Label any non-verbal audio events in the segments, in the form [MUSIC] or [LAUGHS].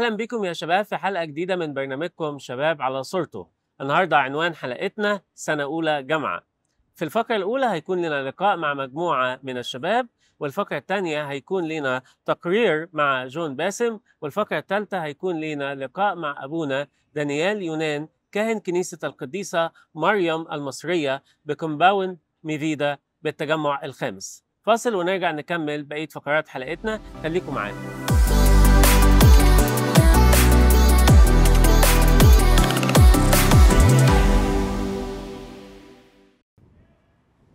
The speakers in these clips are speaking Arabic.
اهلا بكم يا شباب في حلقه جديده من برنامجكم شباب على صورته النهارده عنوان حلقتنا سنه اولى جامعه في الفقره الاولى هيكون لنا لقاء مع مجموعه من الشباب والفقره الثانيه هيكون لنا تقرير مع جون باسم والفقره الثالثه هيكون لنا لقاء مع ابونا دانيال يونان كاهن كنيسه القديسه مريم المصريه بكومباوند ميفيدا بالتجمع الخامس فاصل ونرجع نكمل بقيه فقرات حلقتنا خليكم معانا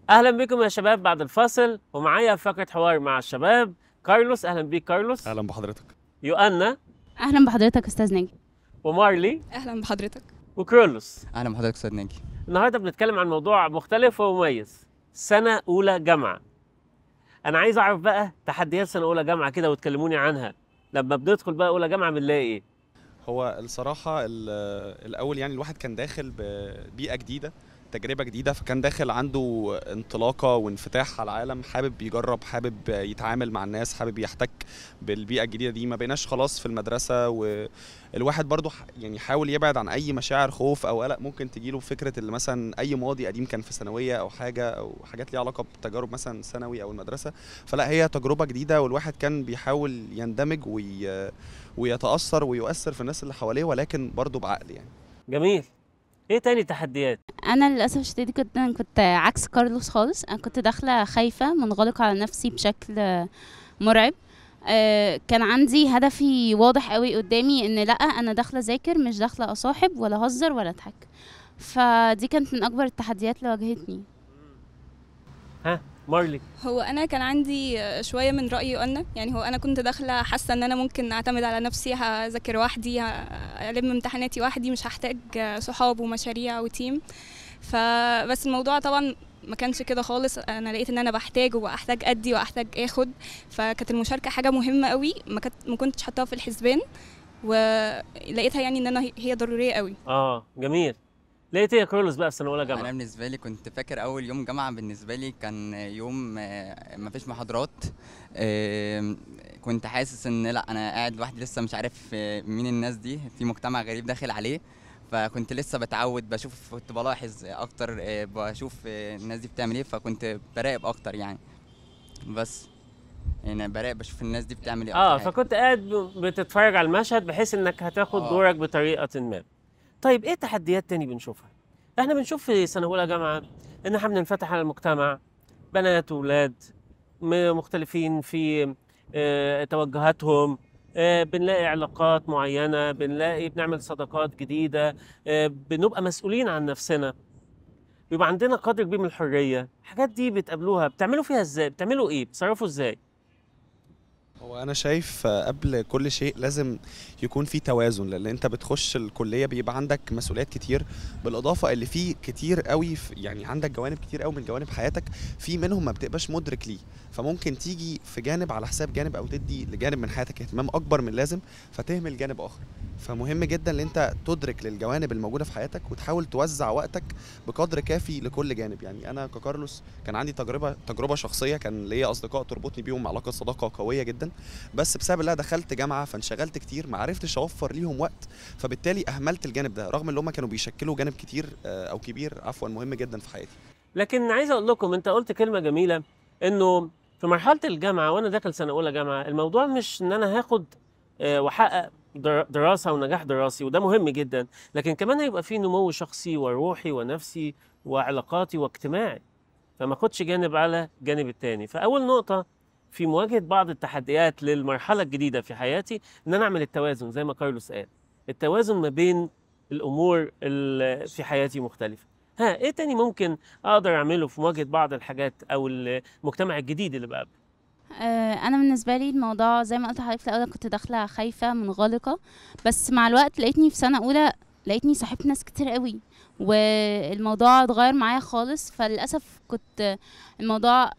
اهلا بكم يا شباب بعد الفاصل ومعايا فقره حوار مع الشباب كارلوس اهلا بيك كارلوس اهلا بحضرتك يوانا اهلا بحضرتك استاذ ناجي ومارلي اهلا بحضرتك وكرولوس اهلا بحضرتك استاذ ناجي النهارده بنتكلم عن موضوع مختلف ومميز سنه اولى جامعه انا عايز اعرف بقى تحديات سنه اولى جامعه كده وتكلموني عنها لما بندخل بقى اولى جامعه بنلاقي ايه هو الصراحه الاول يعني الواحد كان داخل ببيئه جديده تجربه جديده فكان داخل عنده انطلاقه وانفتاح على العالم حابب يجرب حابب يتعامل مع الناس حابب يحتك بالبيئه الجديده دي ما بقيناش خلاص في المدرسه والواحد برضو يعني حاول يبعد عن اي مشاعر خوف او قلق ممكن تجيله فكره اللي مثلا اي ماضي قديم كان في ثانويه او حاجه او حاجات ليها علاقه بتجارب مثلا ثانوي او المدرسه فلا هي تجربه جديده والواحد كان بيحاول يندمج وي... ويتاثر ويؤثر في الناس اللي حواليه ولكن برضه بعقل يعني جميل ايه تاني تحديات انا للاسف الشديد جدا كنت عكس كارلوس خالص انا كنت داخله خايفه منغلقه على نفسي بشكل مرعب آه، كان عندي هدفي واضح قوي قدامي ان لا انا داخله اذاكر مش داخله اصاحب ولا اهزر ولا اضحك فدي كانت من اكبر التحديات اللي واجهتني ها مارلي هو انا كان عندي شويه من راي قلنا يعني هو انا كنت داخله حاسه ان انا ممكن اعتمد على نفسي هذاكر وحدي الم امتحاناتي وحدي مش هحتاج صحاب ومشاريع وتيم فبس الموضوع طبعا ما كانش كده خالص انا لقيت ان انا بحتاج واحتاج ادي واحتاج اخد فكانت المشاركه حاجه مهمه قوي ما, كنت ما كنتش حاطاها في الحسبان ولقيتها يعني ان انا هي ضروريه قوي اه جميل لقيت ايه يا كارلوس بقى في سنه اولى جامعه انا بالنسبه لي كنت فاكر اول يوم جامعه بالنسبه لي كان يوم آه، ما فيش محاضرات كنت حاسس ان لا انا قاعد لوحدي لسه مش عارف آه، مين الناس دي في مجتمع غريب داخل عليه فكنت لسه بتعود بشوف كنت بلاحظ اكتر آه، بشوف الناس دي بتعمل ايه فكنت براقب اكتر يعني بس يعني براقب بشوف الناس دي بتعمل ايه اه فكنت قاعد بتتفرج على المشهد بحيث انك هتاخد آه. دورك بطريقه ما طيب ايه تحديات تاني بنشوفها احنا بنشوف في سنه اولى جامعه ان احنا بننفتح على المجتمع بنات واولاد مختلفين في آه، توجهاتهم آه، بنلاقي علاقات معينه بنلاقي بنعمل صداقات جديده آه، بنبقى مسؤولين عن نفسنا بيبقى عندنا قدر كبير من الحريه الحاجات دي بتقابلوها بتعملوا فيها ازاي بتعملوا ايه بتصرفوا ازاي وانا شايف قبل كل شيء لازم يكون في توازن لان انت بتخش الكليه بيبقى عندك مسؤوليات كتير بالاضافه اللي فيه كتير قوي في يعني عندك جوانب كتير قوي من جوانب حياتك في منهم ما بتبقاش مدرك ليه فممكن تيجي في جانب على حساب جانب او تدي لجانب من حياتك اهتمام اكبر من اللازم فتهمل جانب اخر فمهم جدا ان انت تدرك للجوانب الموجوده في حياتك وتحاول توزع وقتك بقدر كافي لكل جانب يعني انا ككارلوس كان عندي تجربه تجربه شخصيه كان ليا اصدقاء تربطني بيهم علاقه صداقه قويه جدا بس بسبب ان انا دخلت جامعه فانشغلت كتير ما عرفتش اوفر ليهم وقت فبالتالي اهملت الجانب ده رغم ان هم كانوا بيشكلوا جانب كتير آه، او كبير عفوا مهم جدا في حياتي لكن عايز اقول لكم انت قلت كلمه جميله انه في مرحله الجامعه وانا داخل سنه اولى جامعه الموضوع مش ان انا هاخد آه، واحقق دراسه ونجاح دراسي وده مهم جدا لكن كمان هيبقى في نمو شخصي وروحي ونفسي وعلاقاتي واجتماعي فما خدش جانب على الجانب التاني فاول نقطه في مواجهه بعض التحديات للمرحله الجديده في حياتي ان انا اعمل التوازن زي ما كارلوس قال التوازن ما بين الامور اللي في حياتي مختلفه ها ايه تاني ممكن اقدر اعمله في مواجهه بعض الحاجات او المجتمع الجديد اللي بقابله آه، انا بالنسبه لي الموضوع زي ما قلت لحضرتك في الاول كنت داخله خايفه منغلقه بس مع الوقت لقيتني في سنه اولى لقيتني صاحبت ناس كتير قوي والموضوع اتغير معايا خالص فللاسف كنت الموضوع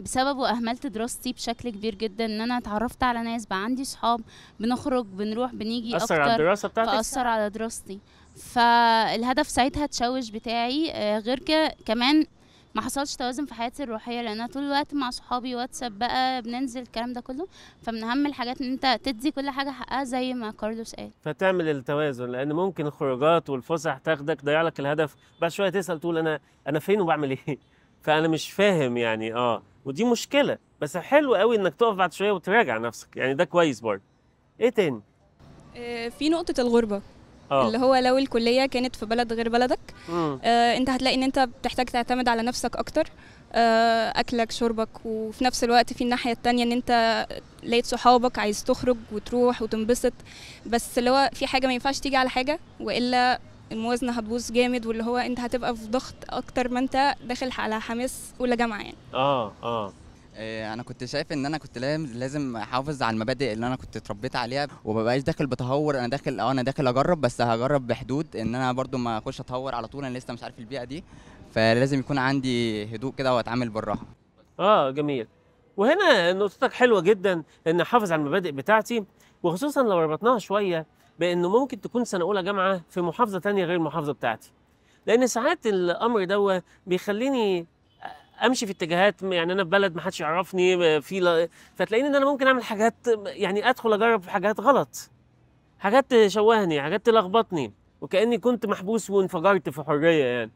بسببه اهملت دراستي بشكل كبير جدا ان انا اتعرفت على ناس بقى عندي صحاب بنخرج بنروح بنيجي اكتر على الدراسه بتاعتك فاثر على دراستي فالهدف ساعتها تشوش بتاعي آه، غير كمان ما حصلش توازن في حياتي الروحيه لان انا طول الوقت مع صحابي واتساب بقى بننزل الكلام ده كله فمن اهم الحاجات ان انت تدي كل حاجه حقها زي ما كارلوس قال فتعمل التوازن لان ممكن الخروجات والفسح تاخدك ضيع لك الهدف بعد شويه تسال تقول انا انا فين وبعمل ايه فانا مش فاهم يعني اه ودي مشكله بس حلو قوي انك تقف بعد شويه وتراجع نفسك يعني ده كويس برضه ايه تاني آه، في نقطه الغربه أوه. اللي هو لو الكليه كانت في بلد غير بلدك آه انت هتلاقي ان انت بتحتاج تعتمد على نفسك اكتر آه اكلك شربك وفي نفس الوقت في الناحيه التانية ان انت لقيت صحابك عايز تخرج وتروح وتنبسط بس اللي هو في حاجه ما ينفعش تيجي على حاجه والا الموازنه هتبوظ جامد واللي هو انت هتبقى في ضغط اكتر ما انت داخل على حماس اولى جامعه يعني آه،, اه اه انا كنت شايف ان انا كنت لازم احافظ على المبادئ اللي انا كنت اتربيت عليها ومبقاش داخل بتهور انا داخل اه انا داخل اجرب بس هجرب بحدود ان انا برضو ما اخش اتهور على طول انا لسه مش عارف البيئه دي فلازم يكون عندي هدوء كده واتعامل بالراحه اه جميل وهنا نقطتك حلوه جدا ان احافظ على المبادئ بتاعتي وخصوصا لو ربطناها شويه بانه ممكن تكون سنه اولى جامعه في محافظه تانية غير المحافظه بتاعتي لان ساعات الامر دوت بيخليني امشي في اتجاهات يعني انا في بلد ما حدش يعرفني في ل... فتلاقيني ان انا ممكن اعمل حاجات يعني ادخل اجرب حاجات غلط حاجات تشوهني حاجات تلخبطني وكاني كنت محبوس وانفجرت في حريه يعني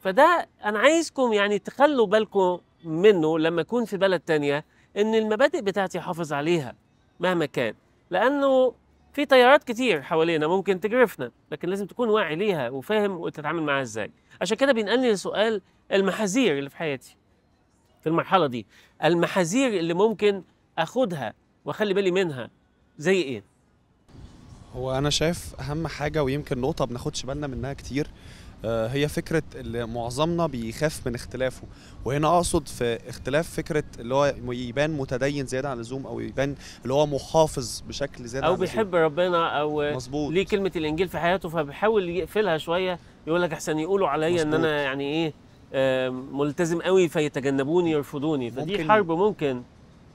فده انا عايزكم يعني تخلوا بالكم منه لما اكون في بلد تانية ان المبادئ بتاعتي احافظ عليها مهما كان لانه في تيارات كتير حوالينا ممكن تجرفنا لكن لازم تكون واعي ليها وفاهم وتتعامل معاها ازاي عشان كده بينقلني لسؤال المحاذير اللي في حياتي في المرحله دي المحاذير اللي ممكن اخدها واخلي بالي منها زي ايه هو انا شايف اهم حاجه ويمكن نقطه بناخدش بالنا منها كتير آه، هي فكره اللي معظمنا بيخاف من اختلافه وهنا اقصد في اختلاف فكره اللي هو يبان متدين زياده عن اللزوم او يبان اللي هو محافظ بشكل زياده او بيحب ربنا او مظبوط ليه كلمه الانجيل في حياته فبيحاول يقفلها شويه يقول لك احسن يقولوا عليا ان انا يعني ايه آه، ملتزم قوي فيتجنبوني يرفضوني فدي حرب ممكن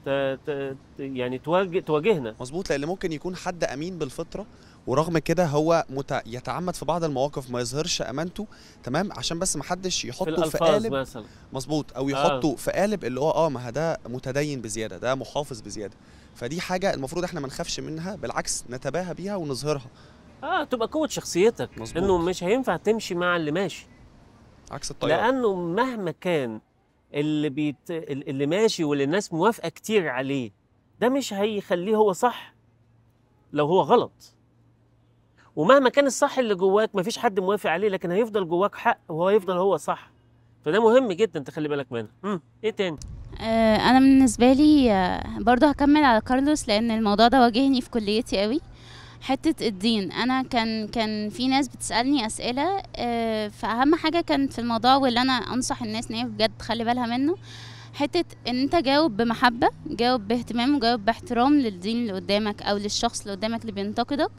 ت ت يعني تواجه تواجهنا مظبوط لان ممكن يكون حد امين بالفطره ورغم كده هو مت... يتعمد في بعض المواقف ما يظهرش امانته تمام عشان بس ما حدش يحطه في, في قالب مظبوط او آه. يحطه آه. في قالب اللي هو اه ما ده متدين بزياده ده محافظ بزياده فدي حاجه المفروض احنا ما نخافش منها بالعكس نتباهى بيها ونظهرها اه تبقى قوه شخصيتك مظبوط. انه مش هينفع تمشي مع اللي ماشي عكس الطياره لانه مهما كان اللي بيت... اللي ماشي واللي الناس موافقه كتير عليه ده مش هيخليه هو صح لو هو غلط ومهما كان الصح اللي جواك مفيش حد موافق عليه لكن هيفضل جواك حق وهو يفضل هو صح فده مهم جدا تخلي بالك منه امم ايه تاني آه، انا بالنسبه لي آه، برضه هكمل على كارلوس لان الموضوع ده واجهني في كليتي قوي حته الدين انا كان كان في ناس بتسالني اسئله آه، فاهم حاجه كانت في الموضوع واللي انا انصح الناس ان هي بجد تخلي بالها منه حته ان انت جاوب بمحبه جاوب باهتمام وجاوب باحترام للدين اللي قدامك او للشخص اللي قدامك اللي بينتقدك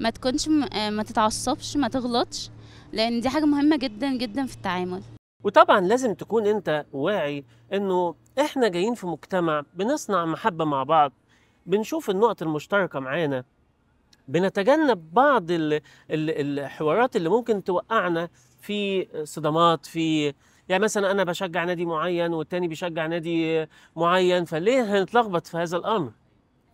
ما تكونش آه، ما تتعصبش ما تغلطش لان دي حاجه مهمه جدا جدا في التعامل وطبعا لازم تكون انت واعي انه احنا جايين في مجتمع بنصنع محبه مع بعض بنشوف النقط المشتركه معانا بنتجنب بعض الحوارات اللي ممكن توقعنا في صدمات في يعني مثلا انا بشجع نادي معين والتاني بيشجع نادي معين فليه هنتلخبط في هذا الامر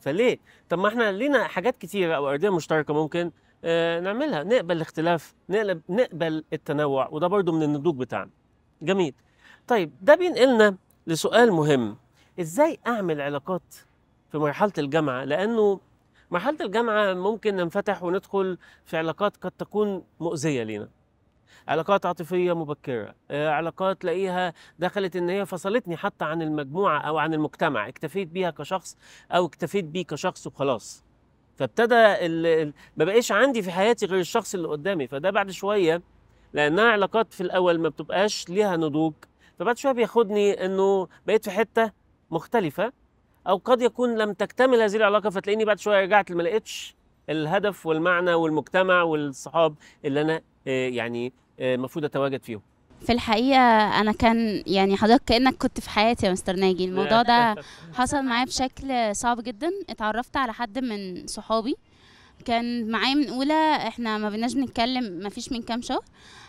فليه طب ما احنا لينا حاجات كتيره او ارديه مشتركه ممكن آه، نعملها نقبل الاختلاف نقلب نقبل التنوع وده برضو من النضوج بتاعنا جميل طيب ده بينقلنا لسؤال مهم ازاي اعمل علاقات في مرحله الجامعه لانه مرحله الجامعه ممكن ننفتح وندخل في علاقات قد تكون مؤذيه لينا علاقات عاطفيه مبكره آه، علاقات تلاقيها دخلت ان هي فصلتني حتى عن المجموعه او عن المجتمع اكتفيت بيها كشخص او اكتفيت بيه كشخص وخلاص فابتدى ما بقاش عندي في حياتي غير الشخص اللي قدامي فده بعد شويه لانها علاقات في الاول ما بتبقاش ليها نضوج فبعد شويه بياخدني انه بقيت في حته مختلفه او قد يكون لم تكتمل هذه العلاقه فتلاقيني بعد شويه رجعت ما لقيتش الهدف والمعنى والمجتمع والصحاب اللي انا آه، يعني آه، المفروض اتواجد فيهم في الحقيقه انا كان يعني حضرتك كانك كنت في حياتي يا مستر ناجي الموضوع ده [LAUGHS] حصل معايا بشكل صعب جدا اتعرفت على حد من صحابي كان معايا من اولى احنا ما بناش بنتكلم ما فيش من كام شهر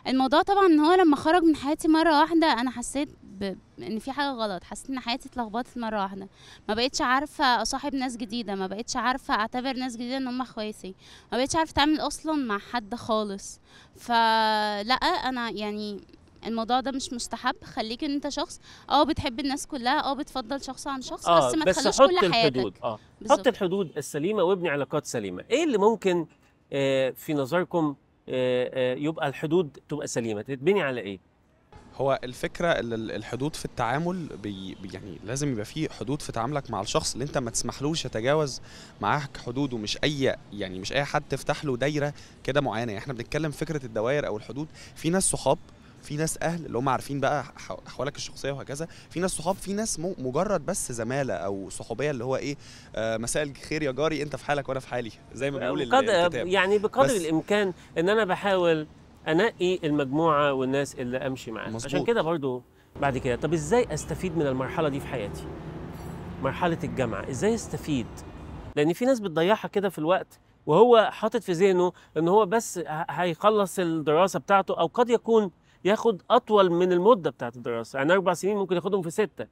الموضوع طبعا ان هو لما خرج من حياتي مره واحده انا حسيت ب... ان في حاجه غلط حسيت ان حياتي اتلخبطت مره واحده ما بقتش عارفه اصاحب ناس جديده ما بقتش عارفه اعتبر ناس جديده ان هم اخواتي ما بقتش عارفه اتعامل اصلا مع حد خالص فلا انا يعني الموضوع ده مش مستحب خليك ان انت شخص اه بتحب الناس كلها اه بتفضل شخص عن شخص آه بس ما تخلوش كل الحدود. حياتك الحدود. اه حط الحدود السليمه وابني علاقات سليمه ايه اللي ممكن آه في نظركم آه آه يبقى الحدود تبقى سليمه تتبني على ايه هو الفكره الحدود في التعامل بي يعني لازم يبقى في حدود في تعاملك مع الشخص اللي انت ما تسمحلوش يتجاوز معاك حدوده مش اي يعني مش اي حد تفتح له دايره كده معينه يعني احنا بنتكلم فكره الدوائر او الحدود في ناس صحاب في ناس اهل اللي هم عارفين بقى احوالك الشخصيه وهكذا في ناس صحاب في ناس مجرد بس زماله او صحوبيه اللي هو ايه آه مساء الخير يا جاري انت في حالك وانا في حالي زي ما بيقول الكتاب يعني بقدر الامكان ان انا بحاول انقي المجموعه والناس اللي امشي معاها عشان كده برضو بعد كده طب ازاي استفيد من المرحله دي في حياتي مرحله الجامعه ازاي استفيد لان في ناس بتضيعها كده في الوقت وهو حاطط في ذهنه ان هو بس هيخلص الدراسه بتاعته او قد يكون ياخد اطول من المده بتاعت الدراسه يعني اربع سنين ممكن ياخدهم في سته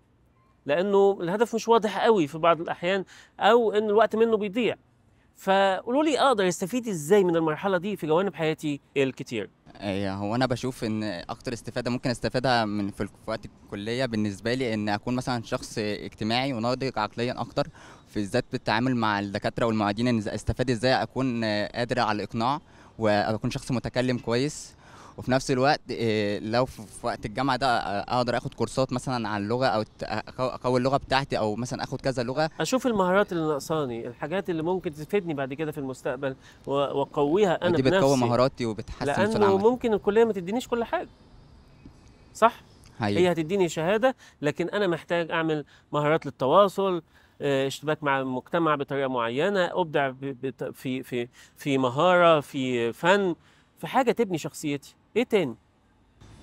لانه الهدف مش واضح قوي في بعض الاحيان او ان الوقت منه بيضيع فقولوا لي اقدر استفيد ازاي من المرحله دي في جوانب حياتي الكتير إيه، هو انا بشوف ان اكتر استفاده ممكن استفادها من في وقت الكليه بالنسبه لي ان اكون مثلا شخص اجتماعي وناضج عقليا اكتر في الذات بالتعامل مع الدكاتره والمعيدين ان استفاد ازاي اكون قادر على الاقناع واكون شخص متكلم كويس وفي نفس الوقت آه، لو في وقت الجامعه ده آه، اقدر اخد كورسات مثلا عن اللغه او آه، اقوي اللغه بتاعتي او مثلا اخد كذا لغه اشوف المهارات اللي ناقصاني الحاجات اللي ممكن تفيدني بعد كده في المستقبل واقويها انا دي بتقوي مهاراتي وبتحسن لانه العمل. ممكن الكليه ما تدينيش كل حاجه صح هي. هي هتديني شهاده لكن انا محتاج اعمل مهارات للتواصل اشتباك مع المجتمع بطريقه معينه ابدع في في في مهاره في فن في حاجه تبني شخصيتي ايه تاني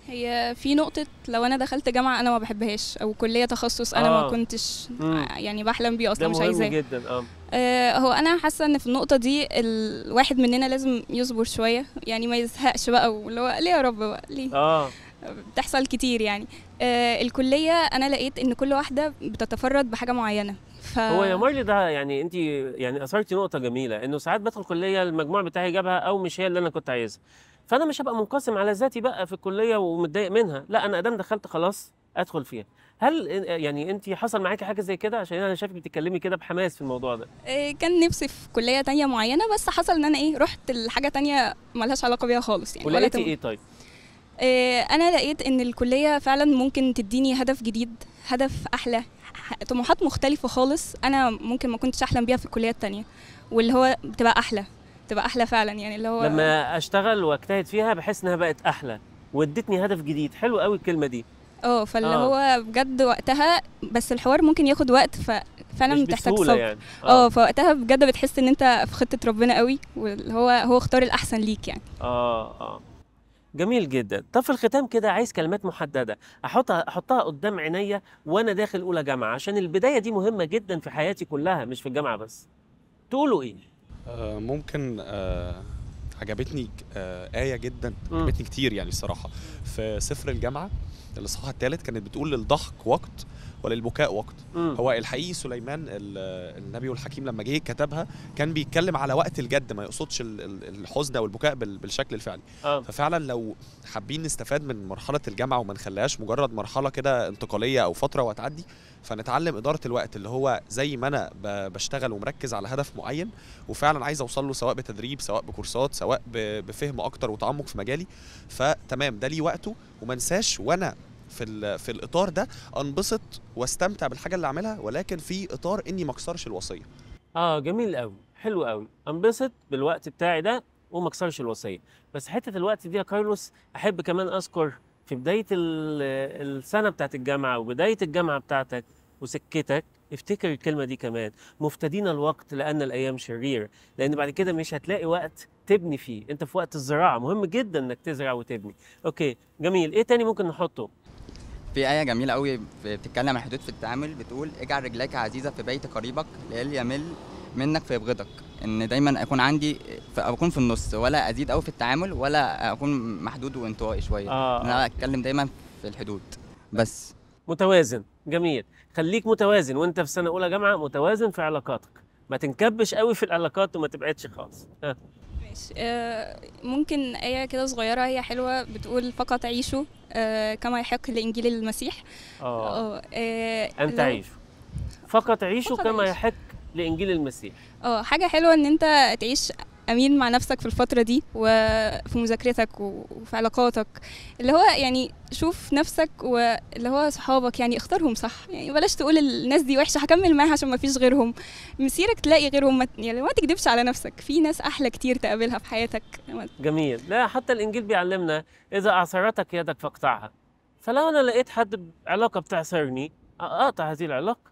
هي في نقطة لو أنا دخلت جامعة أنا ما بحبهاش أو كلية تخصص أنا آه. ما كنتش يعني بحلم بيه أصلا مش عايزاه جدا آه. آه هو أنا حاسة إن في النقطة دي الواحد مننا لازم يصبر شوية يعني ما يزهقش بقى واللي هو ليه يا رب بقى ليه آه. بتحصل كتير يعني آه الكلية أنا لقيت إن كل واحدة بتتفرد بحاجة معينة ف... هو يا مارلي ده يعني انت يعني اثرتي نقطه جميله انه ساعات بدخل كليه المجموع بتاعي جابها او مش هي اللي انا كنت عايزها فانا مش هبقى منقسم على ذاتي بقى في الكليه ومتضايق منها لا انا ادام دخلت خلاص ادخل فيها هل يعني انت حصل معاكي حاجه زي كده عشان انا شايفك بتتكلمي كده بحماس في الموضوع ده إيه، كان نفسي في كليه تانية معينه بس حصل ان انا ايه رحت لحاجه تانية ملهاش علاقه بيها خالص يعني ولقيتي ايه طيب إيه، انا لقيت ان الكليه فعلا ممكن تديني هدف جديد هدف احلى طموحات مختلفه خالص انا ممكن ما كنتش احلم بيها في الكليه التانية واللي هو بتبقى احلى تبقى احلى فعلا يعني اللي هو لما اشتغل واجتهد فيها بحس انها بقت احلى وادتني هدف جديد حلو قوي الكلمه دي اه فاللي آه. هو بجد وقتها بس الحوار ممكن ياخد وقت ففعلا بتحتاج صبر يعني. اه, آه فوقتها بجد بتحس ان انت في خطه ربنا قوي واللي هو هو اختار الاحسن ليك يعني اه اه جميل جدا طب في الختام كده عايز كلمات محدده احطها احطها قدام عينيا وانا داخل اولى جامعه عشان البدايه دي مهمه جدا في حياتي كلها مش في الجامعه بس تقولوا ايه آه، ممكن آه، عجبتني آه، آية جدا عجبتني كتير يعني الصراحة في سفر الجامعة الإصحاح الثالث كانت بتقول للضحك وقت وللبكاء وقت م. هو الحقيقي سليمان النبي والحكيم لما جه كتبها كان بيتكلم على وقت الجد ما يقصدش الحزن او البكاء بالشكل الفعلي آه. ففعلا لو حابين نستفاد من مرحله الجامعه وما نخليهاش مجرد مرحله كده انتقاليه او فتره وهتعدي فنتعلم اداره الوقت اللي هو زي ما انا بشتغل ومركز على هدف معين وفعلا عايز اوصل له سواء بتدريب سواء بكورسات سواء بفهم اكتر وتعمق في مجالي فتمام ده ليه وقته وما انساش وانا في في الاطار ده انبسط واستمتع بالحاجه اللي اعملها ولكن في اطار اني ما اكسرش الوصيه اه جميل قوي حلو قوي انبسط بالوقت بتاعي ده وما اكسرش الوصيه بس حته الوقت دي يا كارلوس احب كمان اذكر في بدايه السنه بتاعت الجامعه وبدايه الجامعه بتاعتك وسكتك افتكر الكلمه دي كمان مفتدين الوقت لان الايام شرير لان بعد كده مش هتلاقي وقت تبني فيه انت في وقت الزراعه مهم جدا انك تزرع وتبني اوكي جميل ايه تاني ممكن نحطه في آية جميلة قوي بتتكلم عن حدود في التعامل بتقول اجعل رجليك عزيزة في بيت قريبك لأن يمل منك فيبغضك ان دايما اكون عندي اكون في النص ولا ازيد قوي في التعامل ولا اكون محدود وانطوائي شويه آه. انا اتكلم دايما في الحدود بس متوازن جميل خليك متوازن وانت في سنه اولى جامعه متوازن في علاقاتك ما تنكبش قوي في العلاقات وما تبعدش خالص ها. ماشي آه، ممكن آية كده صغيرة هي حلوة بتقول فقط عيشوا آه، كما يحق لإنجيل المسيح آه. آه. آه. أن تعيشوا فقط عيشوا فقط كما عيش. يحق لانجيل المسيح اه حاجه حلوه ان انت تعيش امين مع نفسك في الفتره دي وفي مذاكرتك وفي علاقاتك اللي هو يعني شوف نفسك واللي هو صحابك يعني اختارهم صح يعني بلاش تقول الناس دي وحشه هكمل معاها عشان ما فيش غيرهم مسيرك تلاقي غيرهم يعني ما تكدبش على نفسك في ناس احلى كتير تقابلها في حياتك جميل لا حتى الانجيل بيعلمنا اذا اعصرتك يدك فاقطعها فلو انا لقيت حد علاقه بتعصرني اقطع هذه العلاقه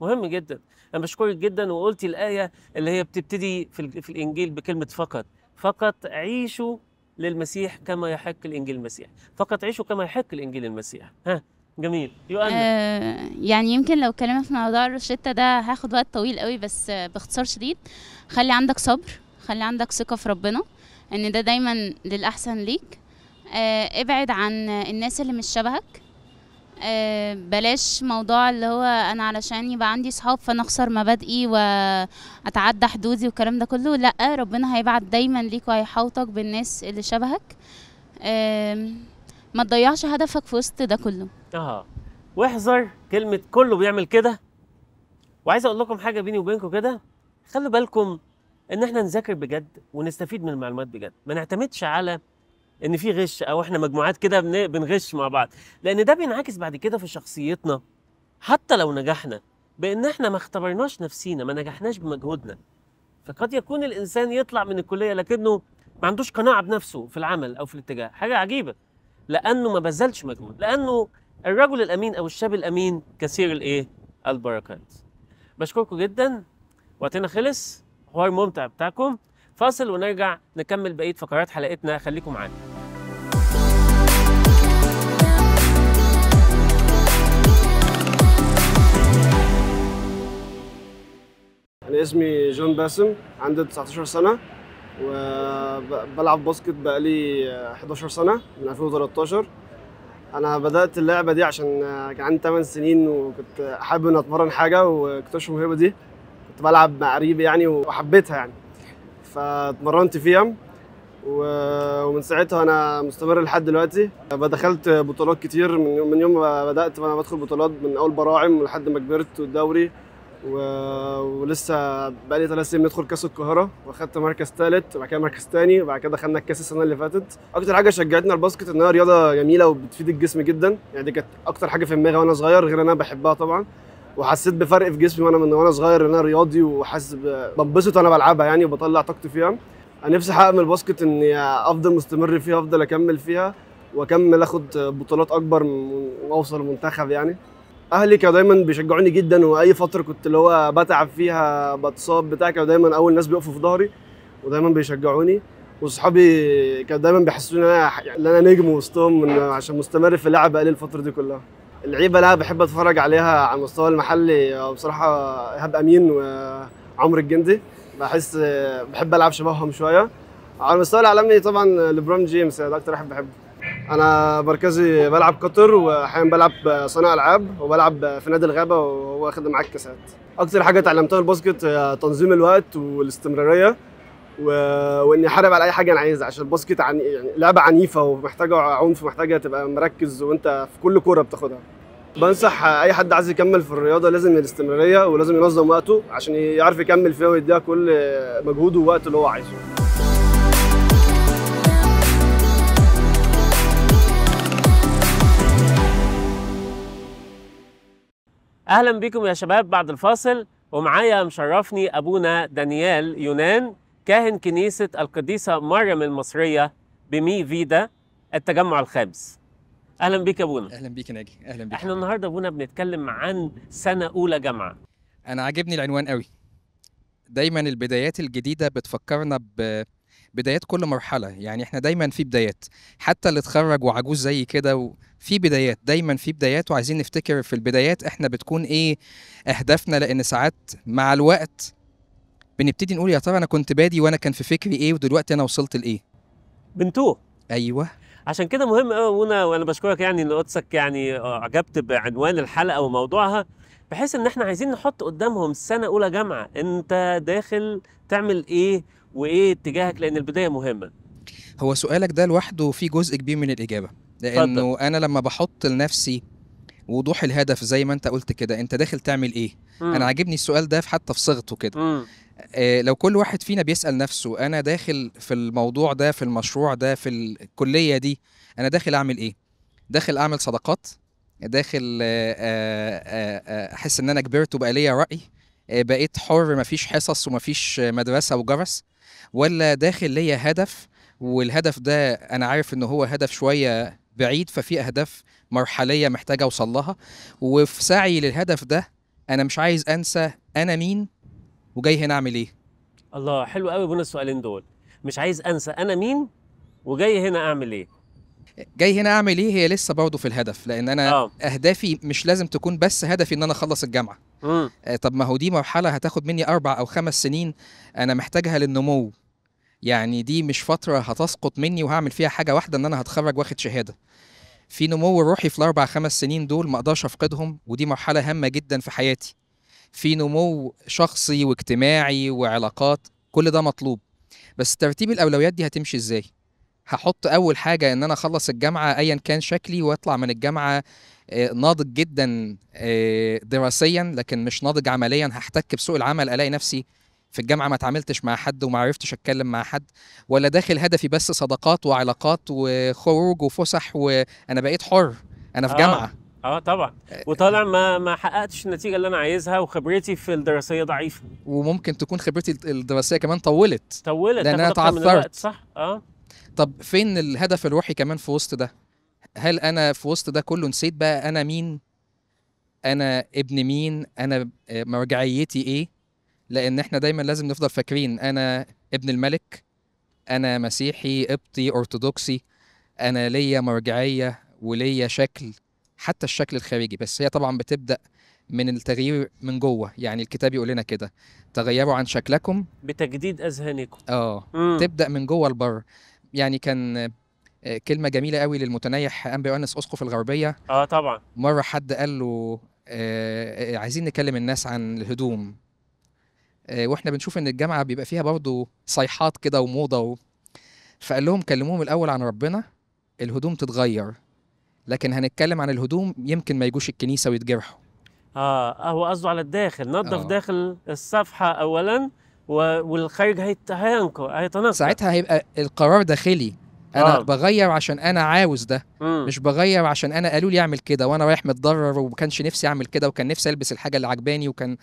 مهم جدا انا بشكرك جدا وقلتي الايه اللي هي بتبتدي في, في الانجيل بكلمه فقط فقط عيشوا للمسيح كما يحق الانجيل المسيح فقط عيشوا كما يحق الانجيل المسيح ها جميل يؤمن آه يعني يمكن لو اتكلمنا في موضوع الروشتة ده هاخد وقت طويل قوي بس باختصار شديد خلي عندك صبر خلي عندك ثقة في ربنا ان ده دايما للأحسن ليك آه ابعد عن الناس اللي مش شبهك آه، بلاش موضوع اللي هو انا علشان يبقى عندي صحاب فانا اخسر مبادئي واتعدى حدودي والكلام ده كله لا ربنا هيبعت دايما ليك وهيحوطك بالناس اللي شبهك ما تضيعش هدفك في وسط ده كله اه واحذر كلمه كله بيعمل كده وعايز اقول لكم حاجه بيني وبينكم كده خلوا بالكم ان احنا نذاكر بجد ونستفيد من المعلومات بجد ما نعتمدش على ان في غش او احنا مجموعات كده بنغش مع بعض لان ده بينعكس بعد كده في شخصيتنا حتى لو نجحنا بان احنا ما اختبرناش نفسينا ما نجحناش بمجهودنا فقد يكون الانسان يطلع من الكليه لكنه ما عندوش قناعه بنفسه في العمل او في الاتجاه حاجه عجيبه لانه ما بذلش مجهود لانه الرجل الامين او الشاب الامين كثير الايه البركات بشكركم جدا وقتنا خلص حوار ممتع بتاعكم فاصل ونرجع نكمل بقيه فقرات حلقتنا خليكم معانا اسمي جون باسم عندي 19 سنة وبلعب باسكت بقالي 11 سنة من 2013 أنا بدأت اللعبة دي عشان كان عندي 8 سنين وكنت حابب إن أتمرن حاجة واكتشف الموهبة دي كنت بلعب مع قريبي يعني وحبيتها يعني فاتمرنت فيها ومن ساعتها انا مستمر لحد دلوقتي بدخلت بطولات كتير من يوم ما بدات وانا بدخل بطولات من اول براعم لحد ما كبرت والدوري و... ولسه بقالي ثلاث سنين بندخل كاس القاهره واخدت مركز ثالث وبعد كده مركز ثاني وبعد كده خدنا الكاس السنه اللي فاتت اكتر حاجه شجعتنا الباسكت انها رياضه جميله وبتفيد الجسم جدا يعني دي كانت اكتر حاجه في دماغي وانا صغير غير انا بحبها طبعا وحسيت بفرق في جسمي وانا من وانا صغير ان انا رياضي وحاسس بنبسط وانا بلعبها يعني وبطلع طاقتي فيها انا نفسي احقق من الباسكت اني افضل مستمر فيها افضل اكمل فيها واكمل اخد بطولات اكبر واوصل منتخب يعني اهلي كانوا دايما بيشجعوني جدا واي فتره كنت اللي هو بتعب فيها بتصاب بتاع كانوا دايما اول ناس بيقفوا في ظهري ودايما بيشجعوني وصحابي كانوا دايما بيحسسوني ان انا يعني ان انا نجم وسطهم عشان مستمر في اللعب بقالي الفتره دي كلها اللعيبه اللي انا بحب اتفرج عليها على المستوى المحلي بصراحه ايهاب امين وعمرو الجندي بحس بحب العب شبههم شويه على المستوى العالمي طبعا ليبرون جيمس ده اكتر واحد بحبه انا مركزي بلعب قطر واحيانا بلعب صانع العاب وبلعب في نادي الغابه وهو خدم معاك كاسات اكتر حاجه اتعلمتها الباسكت هي تنظيم الوقت والاستمراريه و... واني احارب على اي حاجه انا عايزها عشان الباسكت عن... يعني لعبه عنيفه ومحتاجه عنف ومحتاجه تبقى مركز وانت في كل كوره بتاخدها بنصح اي حد عايز يكمل في الرياضه لازم الاستمراريه ولازم ينظم وقته عشان يعرف يكمل فيها ويديها كل مجهوده ووقته اللي هو عايزه اهلا بكم يا شباب بعد الفاصل ومعايا مشرفني ابونا دانيال يونان كاهن كنيسه القديسه مريم المصريه بمي فيدا التجمع الخامس اهلا بيك يا ابونا اهلا بيك يا ناجي اهلا بيك احنا النهارده ابونا بنتكلم عن سنه اولى جامعه انا عاجبني العنوان قوي دايما البدايات الجديده بتفكرنا ب بدايات كل مرحله يعني احنا دايما في بدايات حتى اللي اتخرج وعجوز زي كده و... في بدايات دايما في بدايات وعايزين نفتكر في البدايات احنا بتكون ايه اهدافنا لان ساعات مع الوقت بنبتدي نقول يا ترى انا كنت بادي وانا كان في فكري ايه ودلوقتي انا وصلت لايه بنتوه ايوه عشان كده مهم قوي وانا وانا بشكرك يعني ان قدسك يعني آه، عجبت بعنوان الحلقه وموضوعها بحيث ان احنا عايزين نحط قدامهم سنه اولى جامعه انت داخل تعمل ايه وايه اتجاهك لان البدايه مهمه هو سؤالك ده لوحده فيه جزء كبير من الاجابه لانه فضل. انا لما بحط لنفسي وضوح الهدف زي ما انت قلت كده انت داخل تعمل ايه مم. انا عاجبني السؤال ده حتى في صيغته كده آه لو كل واحد فينا بيسال نفسه انا داخل في الموضوع ده في المشروع ده في الكليه دي انا داخل اعمل ايه داخل اعمل صداقات داخل آه، آه، آه، احس ان انا كبرت وبقى ليا راي بقيت حر مفيش حصص ومفيش مدرسه وجرس ولا داخل ليا هدف والهدف ده انا عارف ان هو هدف شويه بعيد ففي اهداف مرحليه محتاج اوصل لها وفي سعي للهدف ده انا مش عايز انسى انا مين وجاي هنا اعمل ايه الله حلو قوي بنا السؤالين دول مش عايز انسى انا مين وجاي هنا اعمل ايه جاي هنا اعمل ايه هي لسه برضه في الهدف لان انا أوه. اهدافي مش لازم تكون بس هدفي ان انا اخلص الجامعه آه طب ما هو دي مرحله هتاخد مني اربع او خمس سنين انا محتاجها للنمو يعني دي مش فتره هتسقط مني وهعمل فيها حاجه واحده ان انا هتخرج واخد شهاده في نمو روحي في الاربع خمس سنين دول ما اقدرش افقدهم ودي مرحله هامه جدا في حياتي في نمو شخصي واجتماعي وعلاقات كل ده مطلوب بس ترتيب الاولويات دي هتمشي ازاي هحط اول حاجه ان انا اخلص الجامعه ايا كان شكلي واطلع من الجامعه آه، ناضج جدا آه، دراسيا لكن مش ناضج عمليا هحتك بسوق العمل الاقي نفسي في الجامعه ما اتعاملتش مع حد وما عرفتش اتكلم مع حد ولا داخل هدفي بس صداقات وعلاقات وخروج وفسح وانا بقيت حر انا في آه. جامعه اه طبعا آه، وطالع ما ما حققتش النتيجه اللي انا عايزها وخبرتي في الدراسيه ضعيفه وممكن تكون خبرتي الدراسيه كمان طولت طولت لان انا تعثرت صح اه طب فين الهدف الروحي كمان في وسط ده هل انا في وسط ده كله نسيت بقى انا مين انا ابن مين انا آه، مرجعيتي ايه لان احنا دايما لازم نفضل فاكرين انا ابن الملك انا مسيحي قبطي ارثوذكسي انا ليا مرجعيه وليا شكل حتى الشكل الخارجي بس هي طبعا بتبدا من التغيير من جوه يعني الكتاب يقول لنا كده تغيروا عن شكلكم بتجديد اذهانكم اه تبدا من جوه لبره يعني كان آه، كلمة جميلة قوي للمتنيح أنبي يونس أسقف الغربية اه طبعا مرة حد قال له آه،, آه عايزين نكلم الناس عن الهدوم آه واحنا بنشوف ان الجامعة بيبقى فيها برضه صيحات كده وموضة و... فقال لهم كلموهم الأول عن ربنا الهدوم تتغير لكن هنتكلم عن الهدوم يمكن ما يجوش الكنيسة ويتجرحوا اه هو قصده على الداخل نظف آه. داخل الصفحة أولا والخارج هيتهانكو هيتناقض ساعتها هيبقى القرار داخلي انا آه. بغير عشان انا عاوز ده مم. مش بغير عشان انا قالوا لي اعمل كده وانا رايح متضرر وما كانش نفسي اعمل كده وكان نفسي البس الحاجه اللي عجباني وكان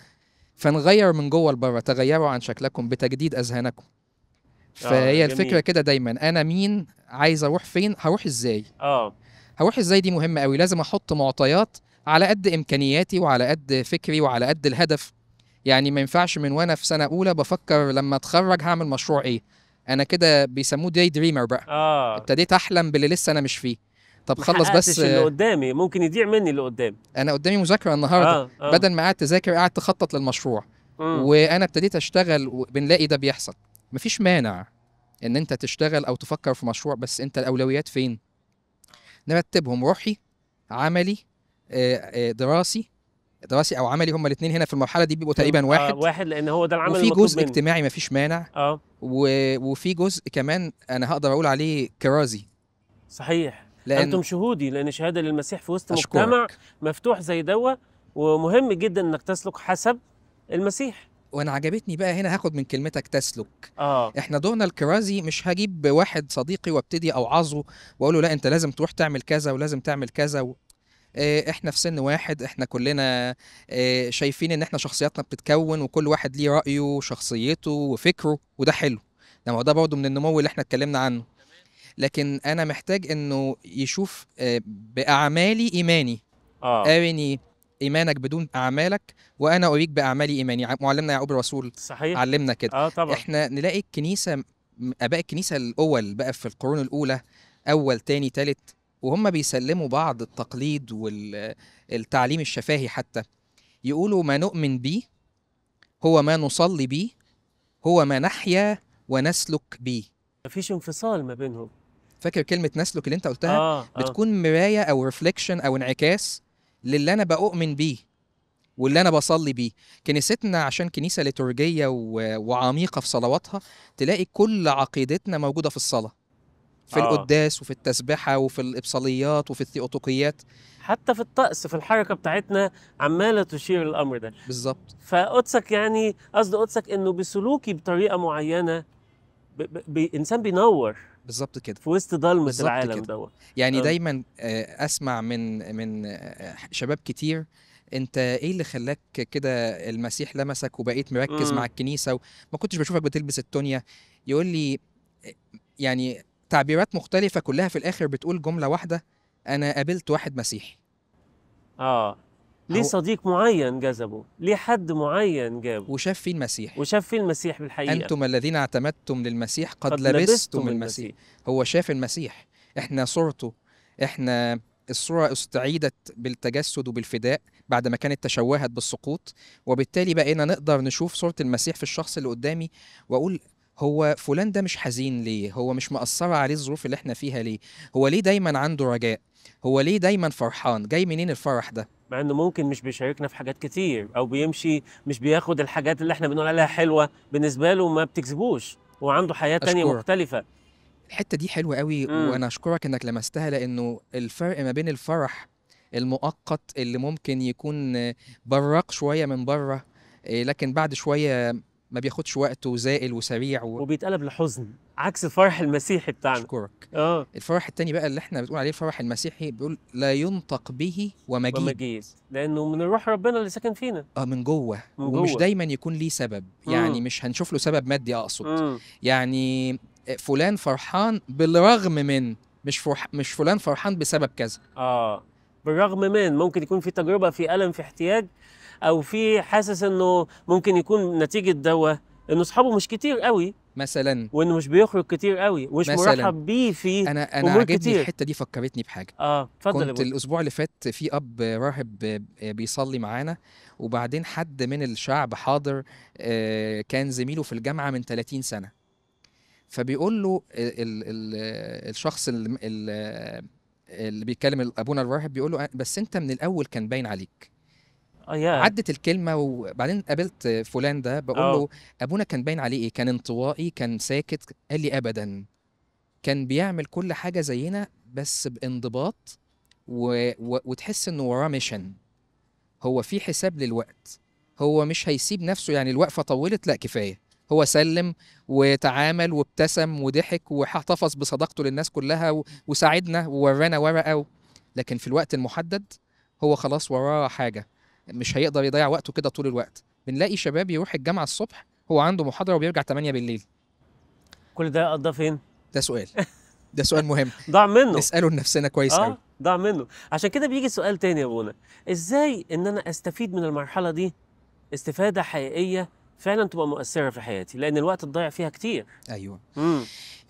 فنغير من جوه لبره تغيروا عن شكلكم بتجديد اذهانكم آه، فهي آه الفكره كده دايما انا مين عايز اروح فين هروح ازاي اه هروح ازاي دي مهمه قوي لازم احط معطيات على قد امكانياتي وعلى قد فكري وعلى قد الهدف يعني ما ينفعش من وانا في سنه اولى بفكر لما اتخرج هعمل مشروع ايه انا كده بيسموه داي دريمر بقى اه ابتديت احلم باللي لسه انا مش فيه طب خلص بس اللي قدامي ممكن يضيع مني اللي قدام انا قدامي مذاكره النهارده آه آه. بدل ما قعدت اذاكر قعدت اخطط للمشروع م. وانا ابتديت اشتغل وبنلاقي ده بيحصل مفيش مانع ان انت تشتغل او تفكر في مشروع بس انت الاولويات فين نرتبهم روحي عملي آه، آه، دراسي دراسي او عملي هما الاثنين هنا في المرحله دي بيبقوا تقريبا آه، واحد آه واحد لان هو ده العمل وفي جزء منه. اجتماعي مفيش مانع اه و... وفي جزء كمان انا هقدر اقول عليه كرازي صحيح لأن انتم شهودي لان شهاده للمسيح في وسط أشكرك. مجتمع مفتوح زي دوت ومهم جدا انك تسلك حسب المسيح وانا عجبتني بقى هنا هاخد من كلمتك تسلك آه. احنا دورنا الكرازي مش هجيب واحد صديقي وابتدي اوعظه واقول له لا انت لازم تروح تعمل كذا ولازم تعمل كذا و... آه، احنا في سن واحد احنا كلنا آه، شايفين ان احنا شخصياتنا بتتكون وكل واحد ليه رايه وشخصيته وفكره وده حلو ده هو ده برضه من النمو اللي احنا اتكلمنا عنه لكن انا محتاج انه يشوف آه، باعمالي ايماني اه ارني ايمانك بدون اعمالك وانا اوريك باعمالي ايماني معلمنا يعقوب الرسول صحيح علمنا كده اه طبعا احنا نلاقي الكنيسه اباء الكنيسه الاول بقى في القرون الاولى اول تاني تالت وهم بيسلموا بعض التقليد والتعليم الشفاهي حتى يقولوا ما نؤمن به هو ما نصلي به هو ما نحيا ونسلك به مفيش انفصال ما بينهم فاكر كلمه نسلك اللي انت قلتها آه آه. بتكون مرايه او ريفليكشن او انعكاس للي انا بأؤمن بيه واللي انا بصلي بيه كنيستنا عشان كنيسه ليتورجيه وعميقه في صلواتها تلاقي كل عقيدتنا موجوده في الصلاه في آه. القداس وفي التسبحه وفي الابصاليات وفي الثيوتوقيات حتى في الطقس في الحركه بتاعتنا عماله تشير الامر ده بالظبط فقدسك يعني قصد قدسك انه بسلوكي بطريقه معينه ب... ب... ب... انسان بينور بالظبط كده في وسط ضلمه العالم دوت يعني أه. دايما آه، اسمع من من آه، شباب كتير انت ايه اللي خلاك كده المسيح لمسك وبقيت مركز مم. مع الكنيسه وما كنتش بشوفك بتلبس التونيا يقول لي آه، يعني تعبيرات مختلفه كلها في الاخر بتقول جمله واحده انا قابلت واحد مسيحي اه ليه صديق معين جذبه ليه حد معين جابه وشاف فيه المسيح وشاف فيه المسيح بالحقيقه انتم الذين اعتمدتم للمسيح قد, قد لبستم, لبستم المسيح. المسيح هو شاف المسيح احنا صورته احنا الصورة استعيدت بالتجسد وبالفداء بعد ما كانت تشوهت بالسقوط وبالتالي بقينا نقدر نشوف صورة المسيح في الشخص اللي قدامي وأقول هو فلان ده مش حزين ليه هو مش مأثرة عليه الظروف اللي احنا فيها ليه هو ليه دايما عنده رجاء هو ليه دايما فرحان جاي منين الفرح ده مع انه ممكن مش بيشاركنا في حاجات كتير او بيمشي مش بياخد الحاجات اللي احنا بنقول عليها حلوه بالنسبه له ما بتكسبوش وعنده حياه أشكرك. تانية مختلفه الحته دي حلوه قوي مم. وانا اشكرك انك لمستها لانه الفرق ما بين الفرح المؤقت اللي ممكن يكون براق شويه من بره إيه، لكن بعد شويه ما بياخدش وقته زائل وسريع و... وبيتقلب لحزن عكس الفرح المسيحي بتاعنا اشكرك اه الفرح التاني بقى اللي احنا بنقول عليه الفرح المسيحي بيقول لا ينطق به ومجيد ومجيد لانه من روح ربنا اللي ساكن فينا اه من جوه من جوه. ومش دايما يكون ليه سبب مم. يعني مش هنشوف له سبب مادي اقصد مم. يعني فلان فرحان بالرغم من مش فرح... مش فلان فرحان بسبب كذا اه بالرغم من ممكن يكون في تجربه في الم في احتياج او في حاسس انه ممكن يكون نتيجه دوا انه اصحابه مش كتير قوي مثلا وانه مش بيخرج كتير قوي ومش مرحب بيه في انا انا عجبني الحته دي فكرتني بحاجه اه اتفضل كنت الاسبوع اللي فات في اب راهب آه، بيصلي معانا وبعدين حد من الشعب حاضر آه، كان زميله في الجامعه من 30 سنه فبيقول له الـ الـ الشخص اللي بيتكلم ابونا الراهب بيقول له بس انت من الاول كان باين عليك oh, آه، yeah. عدت الكلمه وبعدين قابلت فلان ده بقول له آه. له ابونا كان باين عليه ايه كان انطوائي كان ساكت قال لي ابدا كان بيعمل كل حاجه زينا بس بانضباط و... و... وتحس انه وراه ميشن هو في حساب للوقت هو مش هيسيب نفسه يعني الوقفه طولت لا كفايه هو سلم وتعامل وابتسم وضحك واحتفظ بصداقته للناس كلها و... وساعدنا وورانا ورقه و... لكن في الوقت المحدد هو خلاص وراه حاجه مش هيقدر يضيع وقته كده طول الوقت بنلاقي شباب يروح الجامعه الصبح هو عنده محاضره وبيرجع 8 بالليل كل ده قضى فين ده سؤال ده سؤال مهم [LAUGHS] ضاع منه نساله لنفسنا كويس آه، قوي آه. ضاع منه عشان كده بيجي سؤال تاني يا ابونا ازاي ان انا استفيد من المرحله دي استفاده حقيقيه فعلا تبقى مؤثره في حياتي لان الوقت الضايع فيها كتير ايوه مم.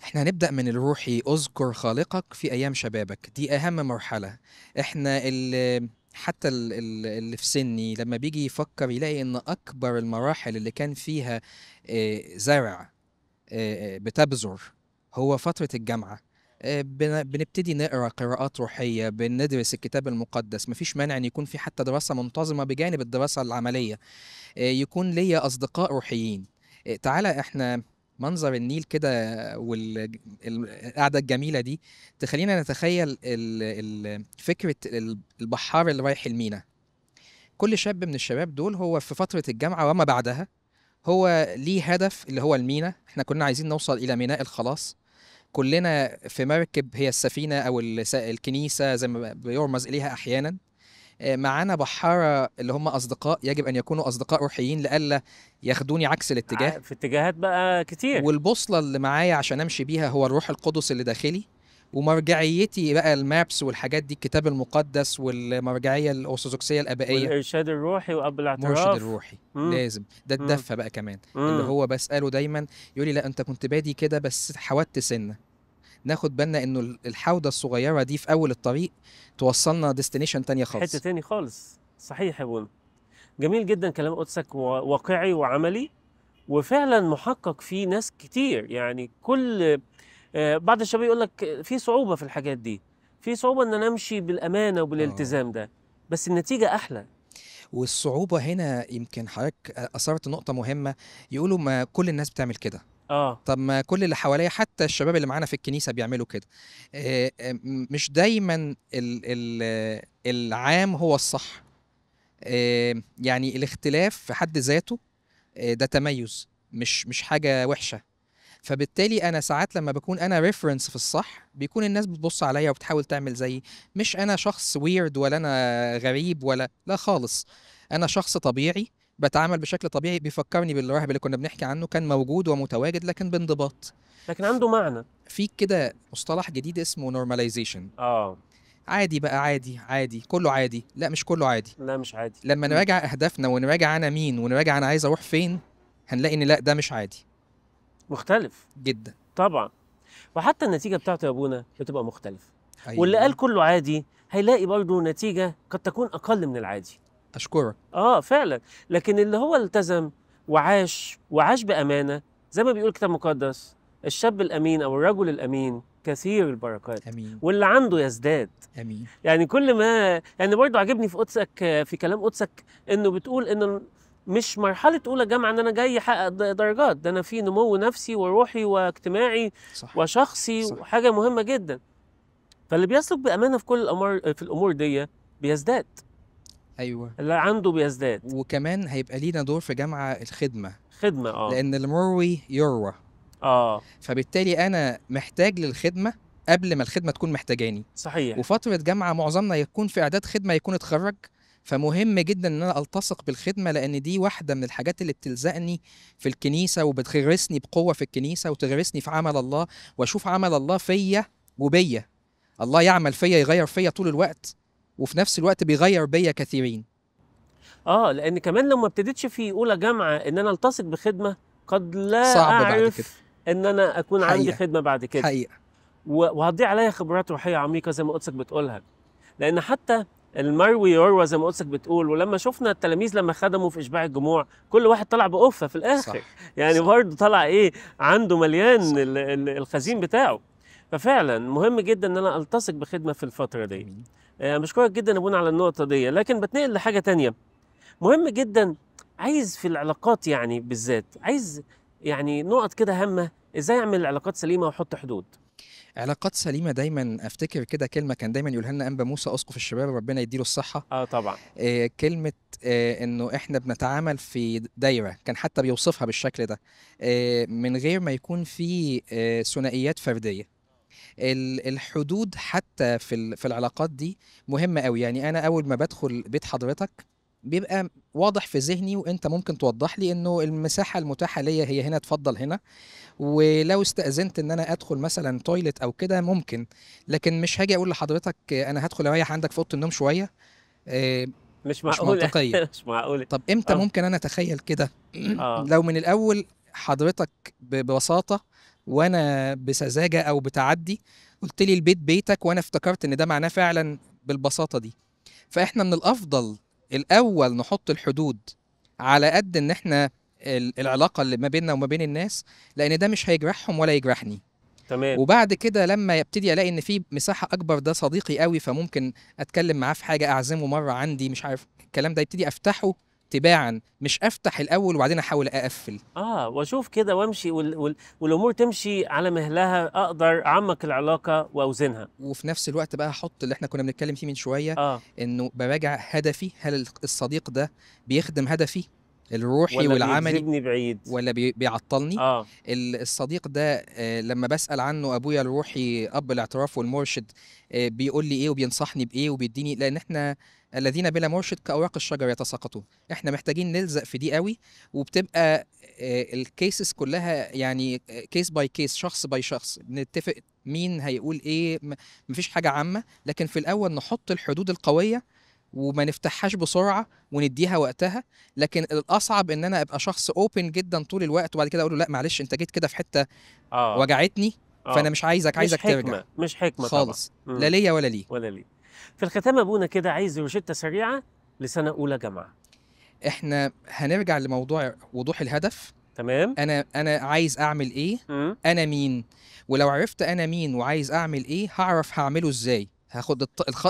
احنا هنبدا من الروحي اذكر خالقك في ايام شبابك دي اهم مرحله احنا ال حتى اللي في سني لما بيجي يفكر يلاقي ان اكبر المراحل اللي كان فيها آه، زرع آه، آه، بتبذر هو فتره الجامعه بنبتدي نقرا قراءات روحيه بندرس الكتاب المقدس مفيش مانع ان يكون في حتى دراسه منتظمه بجانب الدراسه العمليه يكون ليا اصدقاء روحيين تعالى احنا منظر النيل كده والقعده الجميله دي تخلينا نتخيل فكره البحار اللي رايح المينا كل شاب من الشباب دول هو في فتره الجامعه وما بعدها هو ليه هدف اللي هو المينا احنا كنا عايزين نوصل الى ميناء الخلاص كلنا في مركب هي السفينه او الكنيسه زي ما بيرمز اليها احيانا آه، معانا بحاره اللي هم اصدقاء يجب ان يكونوا اصدقاء روحيين لئلا ياخدوني عكس الاتجاه في اتجاهات بقى كتير والبوصله اللي معايا عشان امشي بيها هو الروح القدس اللي داخلي ومرجعيتي بقى المابس والحاجات دي الكتاب المقدس والمرجعيه الارثوذكسيه الابائيه والارشاد الروحي واب الاعتراف المرشد الروحي مم. لازم ده الدفه بقى كمان مم. اللي هو بساله دايما يقول لي لا انت كنت بادي كده بس حودت سنه ناخد بالنا انه الحوضه الصغيره دي في اول الطريق توصلنا ديستنيشن تانية خالص حته تاني خالص صحيح يا بونا جميل جدا كلام قدسك واقعي وعملي وفعلا محقق في ناس كتير يعني كل آه، بعض الشباب يقول لك في صعوبه في الحاجات دي في صعوبه ان انا امشي بالامانه وبالالتزام آه. ده بس النتيجه احلى والصعوبه هنا يمكن حضرتك اثرت نقطه مهمه يقولوا ما كل الناس بتعمل كده اه طب ما كل اللي حواليا حتى الشباب اللي معانا في الكنيسه بيعملوا كده آه، آه، مش دايما ال ال العام هو الصح آه، يعني الاختلاف في حد ذاته ده تميز مش مش حاجه وحشه فبالتالي انا ساعات لما بكون انا ريفرنس في الصح بيكون الناس بتبص عليا وبتحاول تعمل زيي مش انا شخص ويرد ولا انا غريب ولا لا خالص انا شخص طبيعي بتعامل بشكل طبيعي بيفكرني بالرهب اللي كنا بنحكي عنه كان موجود ومتواجد لكن بانضباط لكن عنده معنى في كده مصطلح جديد اسمه نورماليزيشن اه عادي بقى عادي عادي كله عادي لا مش كله عادي لا مش عادي لما نراجع اهدافنا ونراجع انا مين ونراجع انا عايز اروح فين هنلاقي ان لا ده مش عادي مختلف جدا طبعا وحتى النتيجه بتاعته يا ابونا بتبقى مختلفه أيوة. واللي قال كله عادي هيلاقي برضه نتيجه قد تكون اقل من العادي اشكرك اه فعلا لكن اللي هو التزم وعاش وعاش بامانه زي ما بيقول الكتاب المقدس الشاب الامين او الرجل الامين كثير البركات امين واللي عنده يزداد امين يعني كل ما يعني برضه عجبني في قدسك في كلام قدسك انه بتقول ان مش مرحله اولى جامعه ان انا جاي احقق درجات ده انا في نمو نفسي وروحي واجتماعي صح. وشخصي صح. وحاجه مهمه جدا فاللي بيسلك بامانه في كل الامور في الامور دي بيزداد ايوه اللي عنده بيزداد وكمان هيبقى لينا دور في جامعه الخدمه خدمه اه لان المروي يروى اه فبالتالي انا محتاج للخدمه قبل ما الخدمه تكون محتاجاني صحيح وفتره جامعه معظمنا يكون في اعداد خدمه يكون اتخرج فمهم جدا ان انا التصق بالخدمه لان دي واحده من الحاجات اللي بتلزقني في الكنيسه وبتغرسني بقوه في الكنيسه وتغرسني في عمل الله واشوف عمل الله فيا وبيا الله يعمل فيا يغير فيا طول الوقت وفي نفس الوقت بيغير بيا كثيرين اه لان كمان لو ما ابتديتش في اولى جامعه ان انا التصق بخدمه قد لا صعب اعرف بعد كده. ان انا اكون حقيقة. عندي خدمه بعد كده حقيقه وهتضيع عليا خبرات روحيه عميقه زي ما قدسك بتقولها لان حتى المروي يروى زي ما قدسك بتقول ولما شفنا التلاميذ لما خدموا في اشباع الجموع كل واحد طلع بقفه في الاخر صح. يعني برضه طلع ايه عنده مليان صح. الخزين بتاعه ففعلا مهم جدا ان انا التصق بخدمه في الفتره دي بشكرك آه، جدا يا ابونا على النقطه دي لكن بتنقل لحاجه تانية مهم جدا عايز في العلاقات يعني بالذات عايز يعني نقط كده هامه ازاي اعمل علاقات سليمه واحط حدود علاقات سليمه دايما افتكر كده كلمه كان دايما يقولها لنا انبا موسى اسقف الشباب ربنا يديله الصحه اه طبعا إيه كلمه إيه انه احنا بنتعامل في دايره كان حتى بيوصفها بالشكل ده إيه من غير ما يكون في ثنائيات آه، ثنائيات فرديه الحدود حتى في في العلاقات دي مهمه قوي يعني انا اول ما بدخل بيت حضرتك بيبقى واضح في ذهني وانت ممكن توضح لي انه المساحه المتاحه ليا هي هنا اتفضل هنا ولو استاذنت ان انا ادخل مثلا تويلت او كده ممكن لكن مش هاجي اقول لحضرتك انا هدخل اريح عندك في اوضه النوم شويه آه، مش معقوله مش منطقيه [LAUGHS] مش معقوله طب امتى أوه. ممكن انا اتخيل كده آه. لو من الاول حضرتك ببساطه وانا بسذاجه او بتعدي قلت لي البيت بيتك وانا افتكرت ان ده معناه فعلا بالبساطه دي فاحنا من الافضل الاول نحط الحدود على قد ان احنا العلاقه اللي ما بيننا وما بين الناس لان ده مش هيجرحهم ولا يجرحني تمام وبعد كده لما يبتدي الاقي ان في مساحه اكبر ده صديقي قوي فممكن اتكلم معاه في حاجه اعزمه مره عندي مش عارف الكلام ده يبتدي افتحه تباعا مش افتح الاول وبعدين احاول اقفل اه واشوف كده وامشي وال... وال... والامور تمشي على مهلها اقدر اعمق العلاقه واوزنها وفي نفس الوقت بقى احط اللي احنا كنا بنتكلم فيه من شويه آه. انه براجع هدفي هل الصديق ده بيخدم هدفي الروحي ولا والعملي بيجيبني بعيد ولا بي... بيعطلني آه. الصديق ده آه لما بسال عنه ابويا الروحي اب الاعتراف والمرشد آه بيقول لي ايه وبينصحني بايه وبيديني لان احنا الذين بلا مرشد كأوراق الشجر يتساقطون احنا محتاجين نلزق في دي قوي وبتبقى آه، الكيسز كلها يعني كيس باي كيس شخص باي شخص بنتفق مين هيقول ايه مفيش حاجه عامه لكن في الاول نحط الحدود القويه وما نفتحهاش بسرعه ونديها وقتها لكن الاصعب ان انا ابقى شخص اوبن جدا طول الوقت وبعد كده اقول له لا معلش انت جيت كده في حته آه. وجعتني آه. فانا مش عايزك عايزك مش ترجع مش حكمه خالص لا ليا ولا ليه ولا ليه في الختام ابونا كده عايز روشته سريعه لسنه اولى جامعه احنا هنرجع لموضوع وضوح الهدف تمام انا انا عايز اعمل ايه م? انا مين ولو عرفت انا مين وعايز اعمل ايه هعرف هعمله ازاي هاخد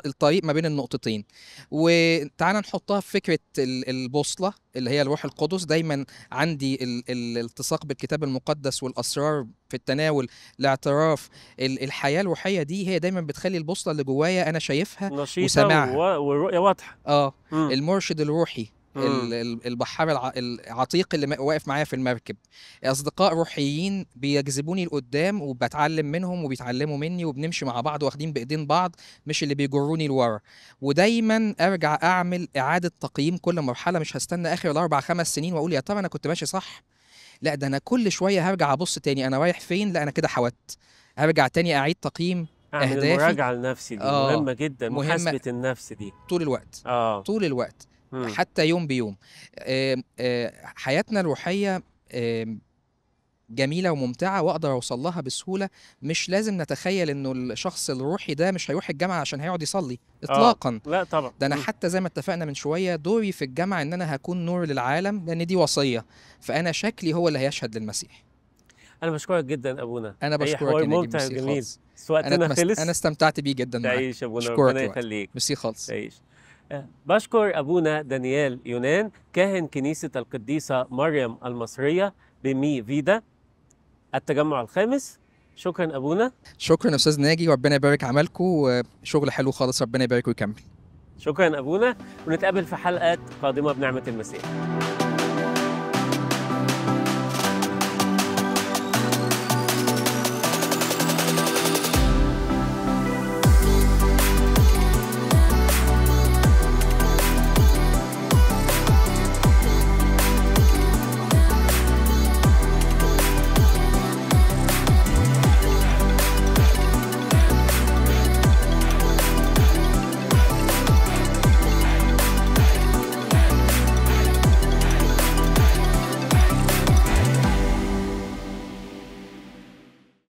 الطريق ما بين النقطتين وتعالى نحطها في فكره البوصله اللي هي الروح القدس دايما عندي الالتصاق بالكتاب المقدس والاسرار في التناول لاعتراف الحياه الروحيه دي هي دايما بتخلي البوصله اللي جوايا انا شايفها وسامعها والرؤيه واضحه اه المرشد الروحي البحار العتيق اللي واقف معايا في المركب اصدقاء روحيين بيجذبوني لقدام وبتعلم منهم وبيتعلموا مني وبنمشي مع بعض واخدين بايدين بعض مش اللي بيجروني لورا ودايما ارجع اعمل اعاده تقييم كل مرحله مش هستنى اخر الاربع خمس سنين واقول يا ترى انا كنت ماشي صح لا ده انا كل شويه هرجع ابص تاني انا رايح فين لا انا كده حوت هرجع تاني اعيد تقييم اهدافي المراجعه لنفسي دي آه. مهمه جدا محاسبه النفس دي طول الوقت آه طول الوقت حتى يوم بيوم آه، آه، حياتنا الروحيه آه، جميله وممتعه واقدر اوصل لها بسهوله مش لازم نتخيل انه الشخص الروحي ده مش هيروح الجامعه عشان هيقعد يصلي اطلاقا آه. لا طبعا ده انا حتى زي ما اتفقنا من شويه دوري في الجامعه ان انا هكون نور للعالم لان دي وصيه فانا شكلي هو اللي هيشهد للمسيح انا بشكرك جدا ابونا انا بشكرك يا ممتع جميل وقتنا أنا خلص انا استمتعت بيه جدا معاك تعيش ابونا ربنا يخليك ميرسي خالص تعيش بشكر أبونا دانيال يونان كاهن كنيسة القديسة مريم المصرية بمي فيدا التجمع الخامس شكرا أبونا شكرا أستاذ ناجي وربنا يبارك عملكم وشغل حلو خالص ربنا يبارك ويكمل شكرا أبونا ونتقابل في حلقات قادمة بنعمة المسيح